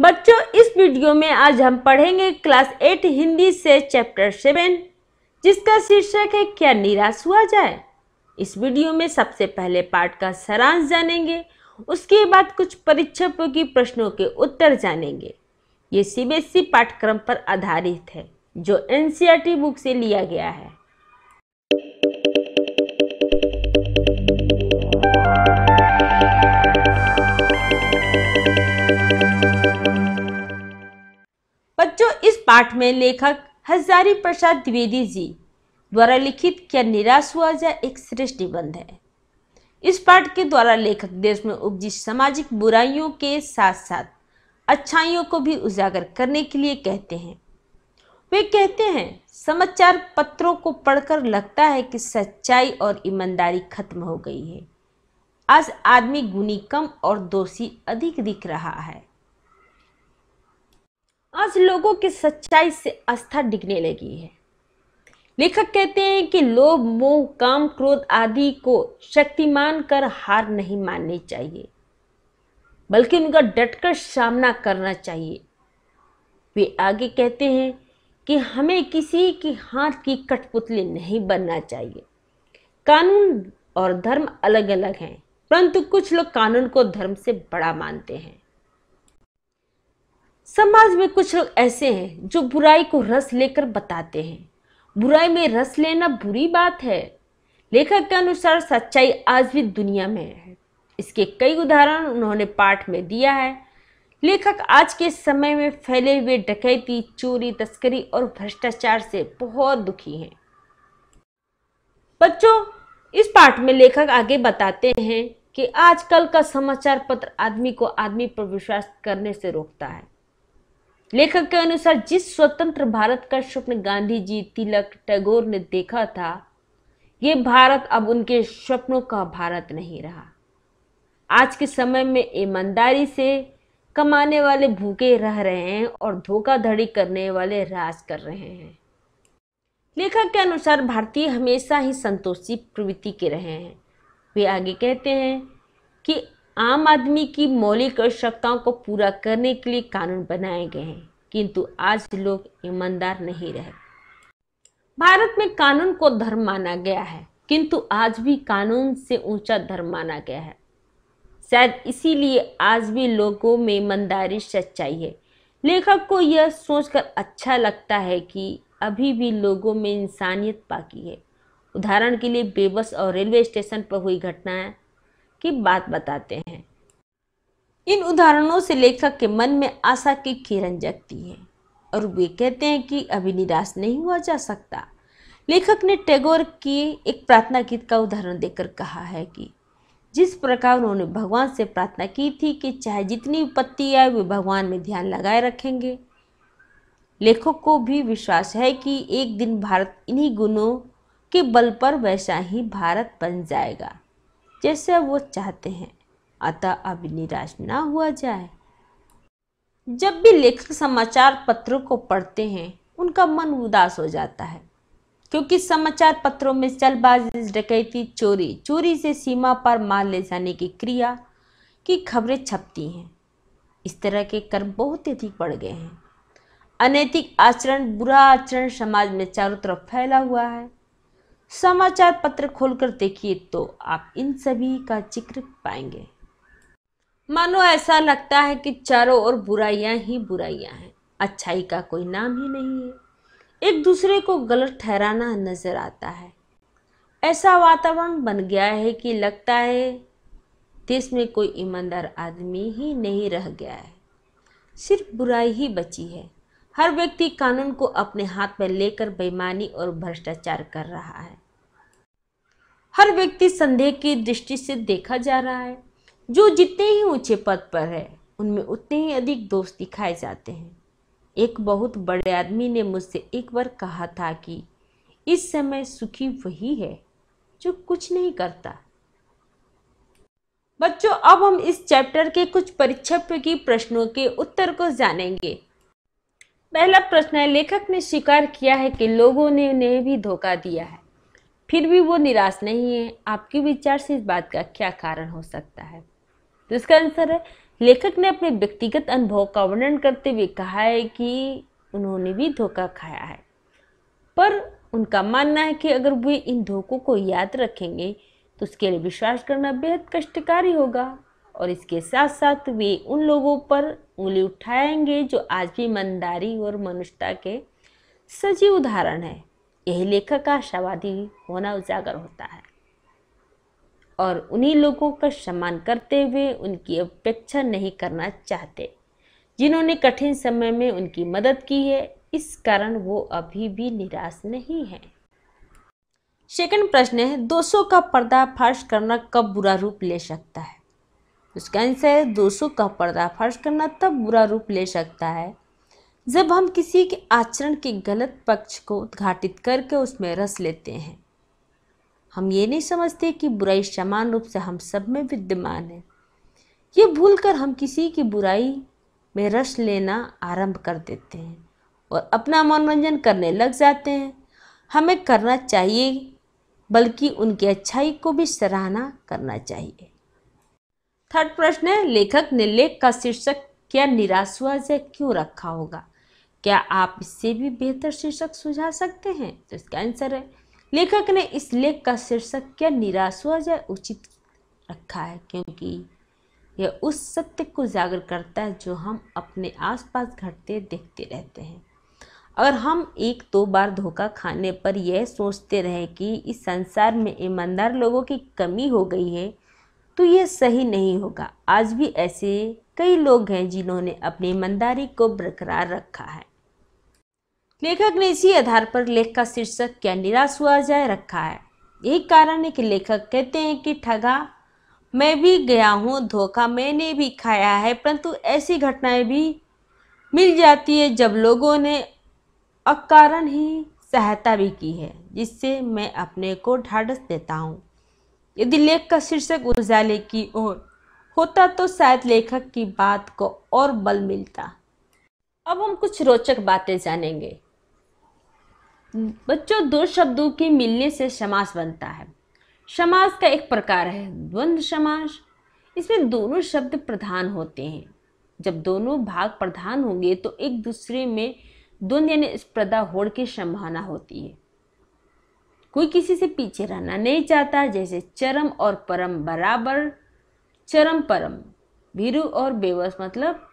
बच्चों इस वीडियो में आज हम पढ़ेंगे क्लास एट हिंदी से चैप्टर सेवन जिसका शीर्षक है क्या निराश हुआ जाए इस वीडियो में सबसे पहले पाठ का सारांश जानेंगे उसके बाद कुछ परीक्षकों की प्रश्नों के उत्तर जानेंगे ये सी पाठ्यक्रम पर आधारित है जो एन बुक से लिया गया है पाठ में लेखक हजारी प्रसाद द्विवेदी जी द्वारा लिखित क्या निराश हुआ जाए एक श्रेष्ठ निबंध है इस पाठ के द्वारा लेखक देश में उपजी सामाजिक बुराइयों के साथ साथ अच्छाइयों को भी उजागर करने के लिए कहते हैं वे कहते हैं समाचार पत्रों को पढ़कर लगता है कि सच्चाई और ईमानदारी खत्म हो गई है आज आदमी गुनी कम और दोषी अधिक दिख रहा है आज लोगों की सच्चाई से आस्था डिगने लगी है लेखक कहते हैं कि लोभ मोह काम क्रोध आदि को शक्ति कर हार नहीं माननी चाहिए बल्कि उनका डटकर सामना करना चाहिए वे आगे कहते हैं कि हमें किसी की हाथ की कठपुतली नहीं बनना चाहिए कानून और धर्म अलग अलग हैं परंतु कुछ लोग कानून को धर्म से बड़ा मानते हैं समाज में कुछ लोग ऐसे हैं जो बुराई को रस लेकर बताते हैं बुराई में रस लेना बुरी बात है लेखक के अनुसार सच्चाई आज भी दुनिया में है इसके कई उदाहरण उन्होंने पाठ में दिया है लेखक आज के समय में फैले हुए डकैती चोरी तस्करी और भ्रष्टाचार से बहुत दुखी हैं बच्चों इस पाठ में लेखक आगे बताते हैं कि आजकल का समाचार पत्र आदमी को आदमी पर विश्वास करने से रोकता है लेखक के अनुसार जिस स्वतंत्र भारत का स्वप्न गांधी जी तिलक टैगोर ने देखा था ये भारत अब उनके स्वप्नों का भारत नहीं रहा आज के समय में ईमानदारी से कमाने वाले भूखे रह रहे हैं और धोखाधड़ी करने वाले राज कर रहे हैं लेखक के अनुसार भारतीय हमेशा ही संतोषी प्रवृत्ति के रहे हैं वे आगे कहते हैं कि आम आदमी की मौलिक आवश्यकताओं को पूरा करने के लिए कानून बनाए गए हैं किंतु आज लोग ईमानदार नहीं रहे भारत में कानून को धर्म माना गया है किंतु आज भी कानून से ऊंचा धर्म माना गया है शायद इसीलिए आज भी लोगों में ईमानदारी सच्चाई है लेखक को यह सोचकर अच्छा लगता है कि अभी भी लोगों में इंसानियत बाकी है उदाहरण के लिए बेबस और रेलवे स्टेशन पर हुई घटनाएं की बात बताते हैं इन उदाहरणों से लेखक के मन में आशा की किरण जगती है और वे कहते हैं कि अभी निराश नहीं हुआ जा सकता लेखक ने टैगोर की एक प्रार्थना गीत का उदाहरण देकर कहा है कि जिस प्रकार उन्होंने भगवान से प्रार्थना की थी कि चाहे जितनी विपत्ति आए वे भगवान में ध्यान लगाए रखेंगे लेखक को भी विश्वास है कि एक दिन भारत इन्हीं गुणों के बल पर वैसा ही भारत बन जाएगा जैसा वो चाहते हैं अतः अब निराश ना हुआ जाए जब भी लेखक समाचार पत्रों को पढ़ते हैं उनका मन उदास हो जाता है क्योंकि समाचार पत्रों में चलबाजी डकैती चोरी चोरी से सीमा पर माल ले जाने की क्रिया की खबरें छपती हैं इस तरह के कर्म बहुत अधिक बढ़ गए हैं अनैतिक आचरण बुरा आचरण समाज में चारों तरफ फैला हुआ है समाचार पत्र खोलकर देखिए तो आप इन सभी का जिक्र पाएंगे मानो ऐसा लगता है कि चारों ओर बुराइयां ही बुराइयां हैं अच्छाई का कोई नाम ही नहीं है एक दूसरे को गलत ठहराना नज़र आता है ऐसा वातावरण बन गया है कि लगता है देश में कोई ईमानदार आदमी ही नहीं रह गया है सिर्फ बुराई ही बची है हर व्यक्ति कानून को अपने हाथ में लेकर बेईमानी और भ्रष्टाचार कर रहा है हर व्यक्ति संदेह की दृष्टि से देखा जा रहा है जो जितने ही ऊंचे पद पर है उनमें उतने ही अधिक दोष दिखाए जाते हैं एक बहुत बड़े आदमी ने मुझसे एक बार कहा था कि इस समय सुखी वही है जो कुछ नहीं करता बच्चों अब हम इस चैप्टर के कुछ परीक्षा की प्रश्नों के उत्तर को जानेंगे पहला प्रश्न है लेखक ने स्वीकार किया है कि लोगों ने उन्हें भी धोखा दिया है फिर भी वो निराश नहीं है आपके विचार से इस बात का क्या कारण हो सकता है तो इसका आंसर है लेखक ने अपने व्यक्तिगत अनुभव का वर्णन करते हुए कहा है कि उन्होंने भी धोखा खाया है पर उनका मानना है कि अगर वे इन धोखों को याद रखेंगे तो उसके लिए विश्वास करना बेहद कष्टकारी होगा और इसके साथ साथ वे उन लोगों पर उंगली उठाएंगे जो आज भी ईमानदारी और मनुष्यता के सजीव उदाहरण हैं यही लेखक का शवादी होना उजागर होता है और उन्हीं लोगों का सम्मान करते हुए उनकी अपेक्षा नहीं करना चाहते जिन्होंने कठिन समय में उनकी मदद की है इस कारण वो अभी भी निराश नहीं है सेकंड प्रश्न है दोषों का पर्दाफाश करना कब बुरा रूप ले सकता है उसका आंसर है दोषों का पर्दाफाश करना तब बुरा रूप ले सकता है जब हम किसी के आचरण के गलत पक्ष को उद्घाटित करके उसमें रस लेते हैं हम ये नहीं समझते कि बुराई समान रूप से हम सब में विद्यमान है ये भूल कर हम किसी की बुराई में रस लेना आरंभ कर देते हैं और अपना मनोरंजन करने लग जाते हैं हमें करना चाहिए बल्कि उनकी अच्छाई को भी सराहना करना चाहिए थर्ड प्रश्न है लेखक ने लेख का शीर्षक क्या निराश हुआ से क्यों रखा होगा क्या आप इससे भी बेहतर शीर्षक सुझा सकते हैं तो इसका आंसर है लेखक ने इस लेख का शीर्षक क्या निराश हुआ जाए उचित रखा है क्योंकि यह उस सत्य को जागर करता है जो हम अपने आसपास घटते देखते रहते हैं अगर हम एक दो तो बार धोखा खाने पर यह सोचते रहे कि इस संसार में ईमानदार लोगों की कमी हो गई है तो यह सही नहीं होगा आज भी ऐसे कई लोग हैं जिन्होंने अपनी ईमानदारी को बरकरार रखा है लेखक ने इसी आधार पर लेख का शीर्षक क्या निराश हुआ जाए रखा है यही कारण है कि लेखक कहते हैं कि ठगा मैं भी गया हूँ धोखा मैंने भी खाया है परंतु ऐसी घटनाएं भी मिल जाती है जब लोगों ने अकारण ही सहायता भी की है जिससे मैं अपने को ढाढ़स देता हूँ यदि लेख का शीर्षक उजाले की ओर होता तो शायद लेखक की बात को और बल मिलता अब हम कुछ रोचक बातें जानेंगे बच्चों दो शब्दों के मिलने से समास बनता है समास का एक प्रकार है द्वंद्व समास इसमें दोनों शब्द प्रधान होते हैं जब दोनों भाग प्रधान होंगे तो एक दूसरे में द्वंद्व यानी स्पर्धा होड़ की संभावना होती है कोई किसी से पीछे रहना नहीं चाहता जैसे चरम और परम बराबर चरम परम भीरु और बेबस मतलब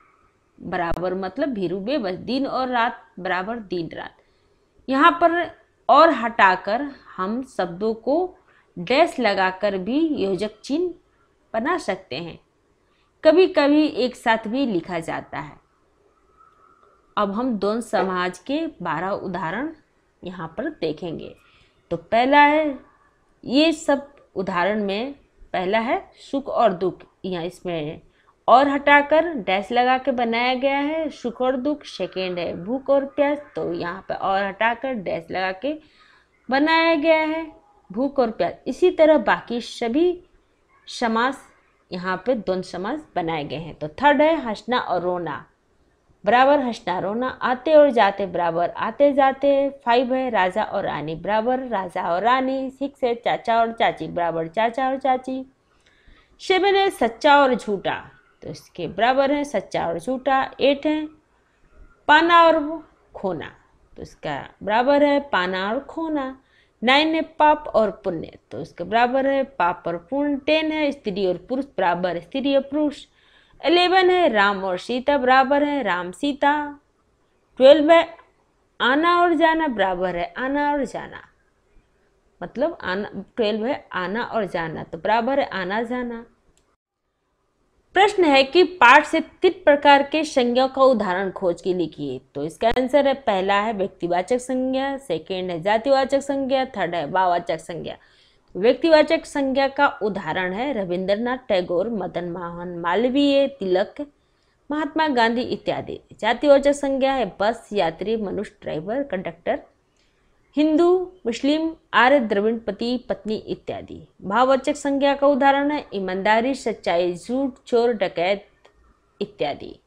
बराबर मतलब भीरु बेबस दिन और रात बराबर दिन रात यहाँ पर और हटाकर हम शब्दों को डैश लगाकर भी योजक चिन्ह बना सकते हैं कभी कभी एक साथ भी लिखा जाता है अब हम दोनों समाज के बारह उदाहरण यहाँ पर देखेंगे तो पहला है ये सब उदाहरण में पहला है सुख और दुख यहाँ इसमें और हटाकर डैश लगा के बनाया गया है सुख और दुख सेकेंड है भूख और प्यास तो यहाँ पर और हटाकर डैश लगा के बनाया गया है भूख और प्यास इसी तरह बाकी सभी समास यहाँ पे द्वंद समास बनाए गए हैं तो थर्ड है हंसना और रोना बराबर हंसना रोना आते और जाते बराबर आते जाते फाइव है राजा और रानी बराबर राजा और रानी सिक्स है चाचा और चाची बराबर चाचा और चाची सेवन है सच्चा और झूठा तो इसके बराबर है सच्चा और झूठा एट है पाना और खोना तो इसका बराबर है पाना और खोना नाइन है पाप और पुण्य तो इसके बराबर है पाप और पुण्य टेन है स्त्री और पुरुष बराबर स्त्री और पुरुष एलेवन है राम और सीता बराबर है राम सीता ट्वेल्व है आना और जाना बराबर है आना और जाना मतलब आना ट्वेल्व है आना और जाना तो बराबर है आना जाना प्रश्न है कि पाठ से तीन प्रकार के संज्ञा का उदाहरण खोज के लिए किए तो इसका आंसर है पहला है व्यक्तिवाचक संज्ञा सेकेंड है जातिवाचक संज्ञा थर्ड है भाववाचक संज्ञा व्यक्तिवाचक संज्ञा का उदाहरण है रविंद्रनाथ टैगोर मदन मोहन मालवीय तिलक महात्मा गांधी इत्यादि जातिवाचक संज्ञा है बस यात्री मनुष्य ड्राइवर कंडक्टर हिंदू मुस्लिम आर्य द्रविण पति पत्नी इत्यादि भाववाचक संज्ञा का उदाहरण है ईमानदारी सच्चाई झूठ चोर डकैत इत्यादि